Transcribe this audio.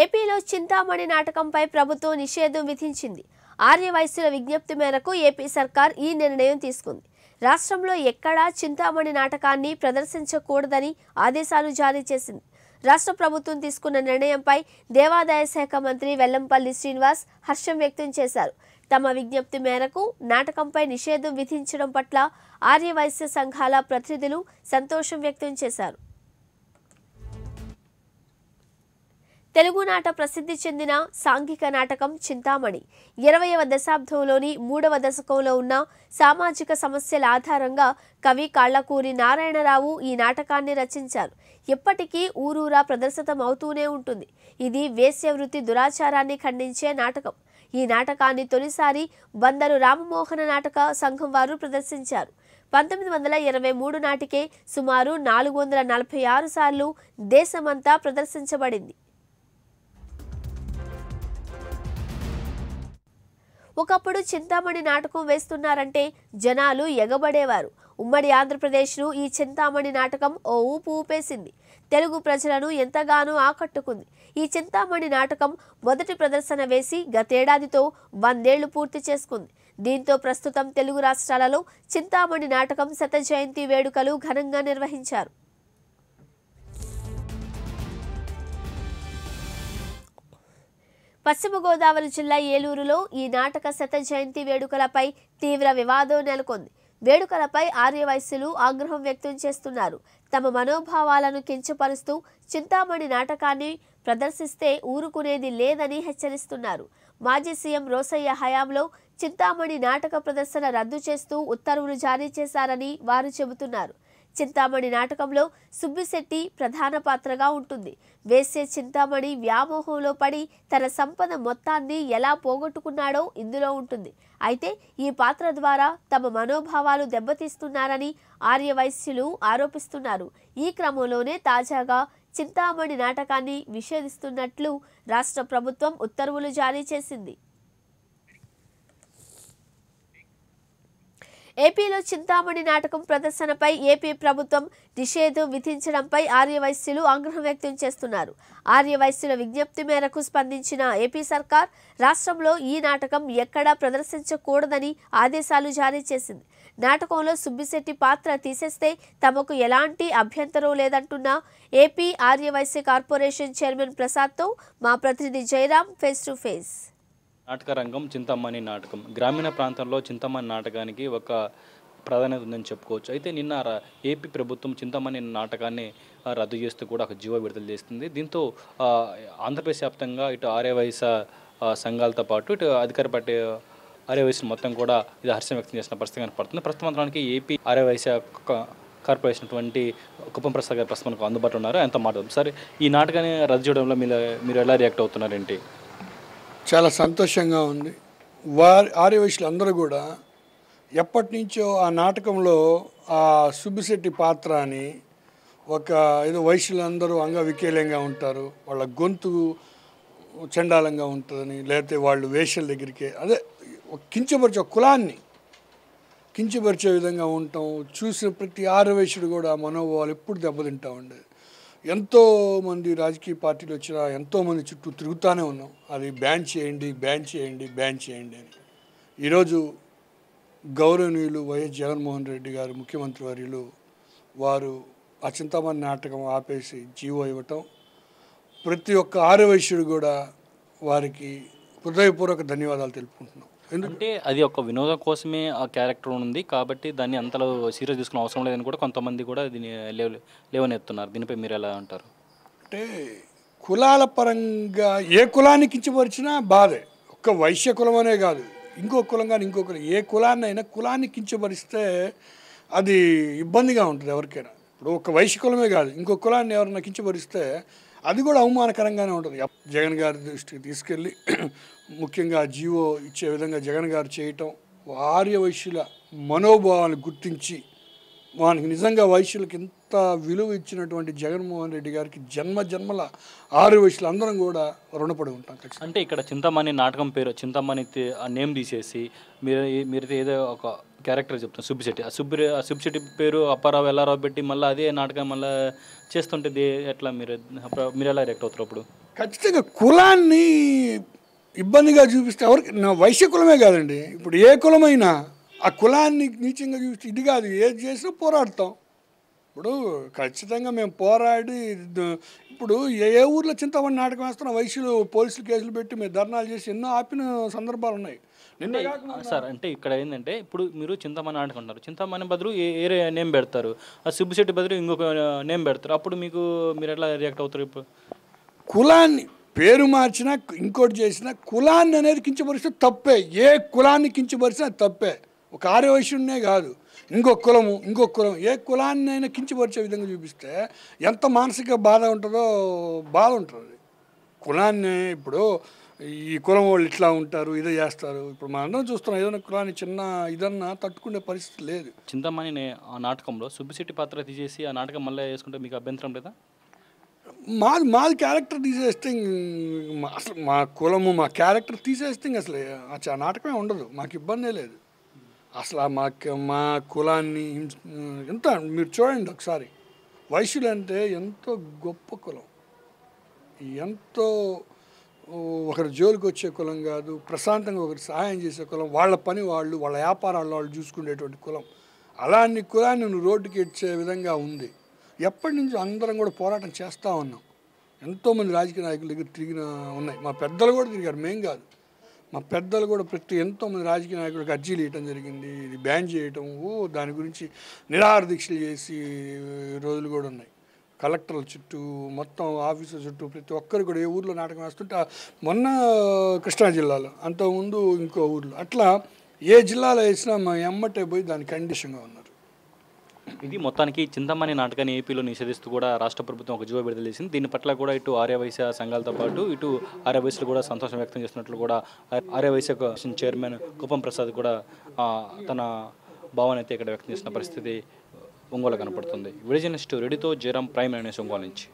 ఏపీలో చింతామణి నాటకంపై ప్రభుత్వం నిషేధం విధించింది ఆర్యవైశ్యుల విజ్ఞప్తి మేరకు ఏపీ సర్కార్ ఈ నిర్ణయం తీసుకుంది రాష్ట్రంలో ఎక్కడా చింతామణి నాటకాన్ని ప్రదర్శించకూడదని ఆదేశాలు జారీ చేసింది రాష్ట్ర ప్రభుత్వం తీసుకున్న నిర్ణయంపై దేవాదాయ శాఖ మంత్రి వెల్లంపల్లి శ్రీనివాస్ హర్షం వ్యక్తం చేశారు తమ విజ్ఞప్తి మేరకు నాటకంపై నిషేధం విధించడం పట్ల ఆర్యవైశ్య సంఘాల ప్రతినిధులు సంతోషం వ్యక్తం చేశారు తెలుగు నాట ప్రసిద్ధి చెందిన సాంఘిక నాటకం చింతామణి ఇరవయవ దశాబ్దంలోని మూడవ దశకంలో ఉన్న సామాజిక సమస్యల ఆధారంగా కవి కాళ్లకూరి నారాయణరావు ఈ నాటకాన్ని రచించారు ఎప్పటికీ ఊరూరా ప్రదర్శితం అవుతూనే ఉంటుంది ఇది వేశ్యవృత్తి దురాచారాన్ని ఖండించే నాటకం ఈ నాటకాన్ని తొలిసారి బందరు రామమోహన నాటక సంఘం వారు ప్రదర్శించారు పంతొమ్మిది వందల ఇరవై మూడు నాటికే సుమారు నాలుగు వందల నలభై ఆరు సార్లు దేశమంతా ప్రదర్శించబడింది ఒకప్పుడు చింతామణి నాటకం వేస్తున్నారంటే జనాలు ఎగబడేవారు ఉమ్మడి ఆంధ్రప్రదేశ్ను ఈ చింతామణి నాటకం ఓ ఊపు ఊపేసింది తెలుగు ప్రజలను ఎంతగానో ఆకట్టుకుంది ఈ చింతామణి నాటకం మొదటి ప్రదర్శన వేసి గతేడాదితో వందేళ్లు పూర్తి చేసుకుంది దీంతో ప్రస్తుతం తెలుగు రాష్ట్రాలలో చింతామణి నాటకం శత జయంతి వేడుకలు ఘనంగా నిర్వహించారు పశ్చిమ గోదావరి జిల్లా ఏలూరులో ఈ నాటక శత జయంతి వేడుకలపై తీవ్ర వివాదం నెలకొంది వేడుకలపై ఆర్యవైశ్యులు ఆగ్రహం వ్యక్తం చేస్తున్నారు తమ మనోభావాలను కించపరుస్తూ చింతామణి నాటకాన్ని ప్రదర్శిస్తే ఊరుకునేది లేదని హెచ్చరిస్తున్నారు మాజీ సీఎం రోసయ్య హయాంలో చింతామణి నాటక ప్రదర్శన రద్దు చేస్తూ ఉత్తర్వులు జారీ చేశారని వారు చెబుతున్నారు చింతామణి నాటకంలో సుబ్బిశెట్టి ప్రధాన పాత్రగా ఉంటుంది వేసే చింతామణి వ్యామోహంలో పడి తన సంపద మొత్తాన్ని ఎలా పోగొట్టుకున్నాడో ఇందులో ఉంటుంది అయితే ఈ పాత్ర ద్వారా తమ మనోభావాలు దెబ్బతీస్తున్నారని ఆర్యవైశ్యులు ఆరోపిస్తున్నారు ఈ క్రమంలోనే తాజాగా చింతామణి నాటకాన్ని నిషేధిస్తున్నట్లు రాష్ట్ర ప్రభుత్వం ఉత్తర్వులు జారీ చేసింది ఏపీలో చింతామణి నాటకం ప్రదర్శనపై ఏపీ ప్రభుత్వం నిషేధం విధించడంపై ఆర్యవైశ్యులు ఆగ్రహం వ్యక్తం చేస్తున్నారు ఆర్యవైశ్యుల విజ్ఞప్తి మేరకు స్పందించిన ఏపీ సర్కార్ రాష్ట్రంలో ఈ నాటకం ఎక్కడా ప్రదర్శించకూడదని ఆదేశాలు జారీ చేసింది నాటకంలో సుబ్బిశెట్టి పాత్ర తీసేస్తే తమకు ఎలాంటి అభ్యంతరం లేదంటున్న ఏపీ ఆర్యవైశ్య కార్పొరేషన్ చైర్మన్ ప్రసాద్తో మా ప్రతినిధి జయరాం ఫేస్ టు ఫేస్ నాటక రంగం చింతమ్మని నాటకం గ్రామీణ ప్రాంతంలో చింతమ్మని నాటకానికి ఒక ప్రాధాన్యత ఉందని చెప్పుకోవచ్చు అయితే నిన్న ఏపీ ప్రభుత్వం చింతమని నాటకాన్ని రద్దు చేస్తూ కూడా ఒక జీవో విడుదల చేస్తుంది దీంతో ఆంధ్రప్రదేశ్ వ్యాప్తంగా ఇటు వయస సంఘాలతో పాటు ఇటు అధికార పార్టీ వయసు మొత్తం కూడా ఇది హర్షం వ్యక్తం చేసిన పరిస్థితి కనపడుతుంది ప్రస్తుతానికి ఏపీ వయస కార్పొరేషన్ అటువంటి కుప్పం ప్రసాద్ గారు ప్రస్తుతం అందుబాటులో ఉన్నారు ఆయనతో మాట్లాడదాం సరే ఈ నాటకాన్ని రద్దు చేయడంలో మీరు మీరు ఎలా రియాక్ట్ అవుతున్నారేంటి చాలా సంతోషంగా ఉంది వారి ఆర్యవేశులు అందరూ కూడా ఎప్పటి నుంచో ఆ నాటకంలో ఆ సుబ్బిశెట్టి పాత్ర అని ఒక ఏదో అందరూ అంగవికేలంగా ఉంటారు వాళ్ళ గొంతు చండాలంగా ఉంటుందని లేకపోతే వాళ్ళు వేషల దగ్గరికి అదే కించపరిచే కులాన్ని కించపరిచే విధంగా ఉంటాం చూసిన ప్రతి వయసుడు కూడా మనోభావాలు ఎప్పుడు దెబ్బతింటా ఉండేది ఎంతోమంది రాజకీయ పార్టీలు వచ్చినా ఎంతోమంది చుట్టూ తిరుగుతూనే ఉన్నాం అది బ్యాన్ చేయండి బ్యాన్ చేయండి బ్యాన్ చేయండి అని ఈరోజు గౌరవనీయులు వైఎస్ జగన్మోహన్ రెడ్డి గారు ముఖ్యమంత్రి వర్యులు వారు అచింతమని నాటకం ఆపేసి జీవో ఇవ్వటం ప్రతి ఒక్క ఆరవైశ్యుడు కూడా వారికి హృదయపూర్వక ధన్యవాదాలు తెలుపుకుంటున్నాం అంటే అది ఒక వినోదం కోసమే ఆ క్యారెక్టర్ ఉంది కాబట్టి దాన్ని అంతలో సీరియస్ తీసుకునే అవసరం లేదని కూడా కొంతమంది కూడా దీన్ని లేవ లేవనెత్తున్నారు దీనిపై మీరు ఎలా అంటారు అంటే కులాల పరంగా ఏ కులానికి కించపరిచినా బాధే ఒక్క వైశ్య కులం అనే కాదు ఇంకో కులం కానీ ఇంకో కులం ఏ కులాన్ని అయినా కులాన్ని కించపరిస్తే అది ఇబ్బందిగా ఉంటుంది ఎవరికైనా ఇప్పుడు ఒక వైశ్య కులమే కాదు ఇంకో కులాన్ని ఎవరైనా కించపరిస్తే అది కూడా అవమానకరంగానే ఉంటుంది జగన్ గారి దృష్టికి తీసుకెళ్ళి ముఖ్యంగా జీవో ఇచ్చే విధంగా జగన్ గారు చేయటం ఆర్య వైశ్యుల మనోభావాన్ని గుర్తించి వానికి నిజంగా వైశ్యులకి ఇంత విలువ ఇచ్చినటువంటి జగన్మోహన్ రెడ్డి గారికి జన్మ జన్మల ఆరు వయసులు అందరం కూడా రుణపడి ఉంటాం అంటే ఇక్కడ చింతమణి నాటకం పేరు చింతమణి నేమ్ తీసేసి మీరు మీరు ఏదో ఒక క్యారెక్టర్ చెప్తాను సుబ్బిశెట్టి ఆ సుబ్బి ఆ సుబ్బిశెట్టి పేరు అప్పారావు ఎల్లారావు పెట్టి మళ్ళీ అదే నాటకం మళ్ళీ చేస్తుంటే ఎట్లా మీరు మీరు ఎలా రియాక్ట్ అవుతారు అప్పుడు ఖచ్చితంగా కులాన్ని ఇబ్బందిగా చూపిస్తే ఎవరికి నా వైశ్య కులమే కాదండి ఇప్పుడు ఏ కులమైనా ఆ కులాన్ని నీచంగా చూపిస్తే ఇది కాదు ఏది చేసినా పోరాడతాం ఇప్పుడు ఖచ్చితంగా మేము పోరాడి ఇప్పుడు ఏ ఏ ఊర్లో చింతమంది నాటకం వేస్తున్నా వయసులో పోలీసులు కేసులు పెట్టి మేము ధర్నాలు చేసి ఎన్నో ఆపిన సందర్భాలు ఉన్నాయి సార్ అంటే ఇక్కడ ఏంటంటే ఇప్పుడు మీరు చింతమని ఆడుకుంటారు చింతమని బదులు ఏరే నేమ్ పెడతారు ఆ సిబ్బిశెట్టి బదులు ఇంకొక నేమ్ పెడతారు అప్పుడు మీకు మీరు ఎట్లా రియాక్ట్ అవుతారు ఇప్పుడు కులాన్ని పేరు మార్చినా ఇంకోటి చేసినా కులాన్ని అనేది కించపరిస్తే తప్పే ఏ కులాన్ని కించపరిచినా తప్పే ఒక ఆర్యవైశ్యుడినే కాదు ఇంకొక కులము ఇంకొక కులం ఏ కులాన్ని అయినా కించపరిచే విధంగా చూపిస్తే ఎంత మానసిక బాధ ఉంటుందో బాధ ఉంటుంది కులాన్ని ఇప్పుడు ఈ కులం వాళ్ళు ఇట్లా ఉంటారు ఇదే చేస్తారు ఇప్పుడు మా అందరం చూస్తున్నాం ఏదైనా కులాన్ని చిన్న ఇదన్నా తట్టుకునే పరిస్థితి లేదు చింతమణి ఆ నాటకంలో సుబ్బిశెట్టి పాత్ర తీసేసి ఆ నాటకం మళ్ళీ వేసుకుంటే మీకు అభ్యంతరం లేదా మాది మాది క్యారెక్టర్ తీసేస్తే అసలు మా కులము మా క్యారెక్టర్ తీసేస్తే అసలు ఆ నాటకమే ఉండదు మాకు ఇబ్బందే లేదు అసలు మా మా కులాన్ని ఎంత మీరు చూడండి ఒకసారి వైశ్యులు అంటే ఎంతో గొప్ప కులం ఎంతో ఒకరు జోలికి వచ్చే కులం కాదు ప్రశాంతంగా ఒకరు సహాయం చేసే కులం వాళ్ళ పని వాళ్ళు వాళ్ళ వ్యాపారాలు వాళ్ళు చూసుకునేటువంటి కులం అలాంటి కులాన్ని నువ్వు రోడ్డుకి ఇచ్చే విధంగా ఉంది ఎప్పటి నుంచి అందరం కూడా పోరాటం చేస్తూ ఉన్నాం ఎంతోమంది రాజకీయ నాయకుల దగ్గర తిరిగిన ఉన్నాయి మా పెద్దలు కూడా తిరిగారు మేం కాదు మా పెద్దలు కూడా ప్రతి ఎంతోమంది రాజకీయ నాయకులకు అర్జీలు వేయటం జరిగింది ఇది బ్యాన్ చేయటం ఓ దాని గురించి నిరాహార దీక్షలు చేసి రోజులు కూడా ఉన్నాయి కలెక్టర్ల చుట్టూ మొత్తం ఆఫీసుల చుట్టూ ప్రతి ఒక్కరు కూడా ఏ ఊర్లో నాటకం వేస్తుంటే మొన్న కృష్ణా జిల్లాలో అంతకుముందు ఇంకో ఊర్లో అట్లా ఏ జిల్లాలో వేసినా మా ఎమ్మటే పోయి దాని కండిషన్గా ఉన్నారు ఇది మొత్తానికి చింతమణి నాటకాన్ని ఏపీలో నిషేధిస్తూ కూడా రాష్ట్ర ప్రభుత్వం ఒక జీవో విడుదల చేసింది దీని పట్ల కూడా ఇటు ఆర్యవైశ్య సంఘాలతో పాటు ఇటు ఆర్యవైశ్యులు కూడా సంతోషం వ్యక్తం చేస్తున్నట్లు కూడా ఆర్యవైశ్య చైర్మన్ కుప్పం ప్రసాద్ కూడా తన భావన అయితే ఇక్కడ వ్యక్తం చేసిన పరిస్థితి ఒంగోలు కనపడుతుంది విడిజన్ స్టూ రెడీతో జయరాం ప్రైమ్ అనేసి ఒంగోలు నుంచి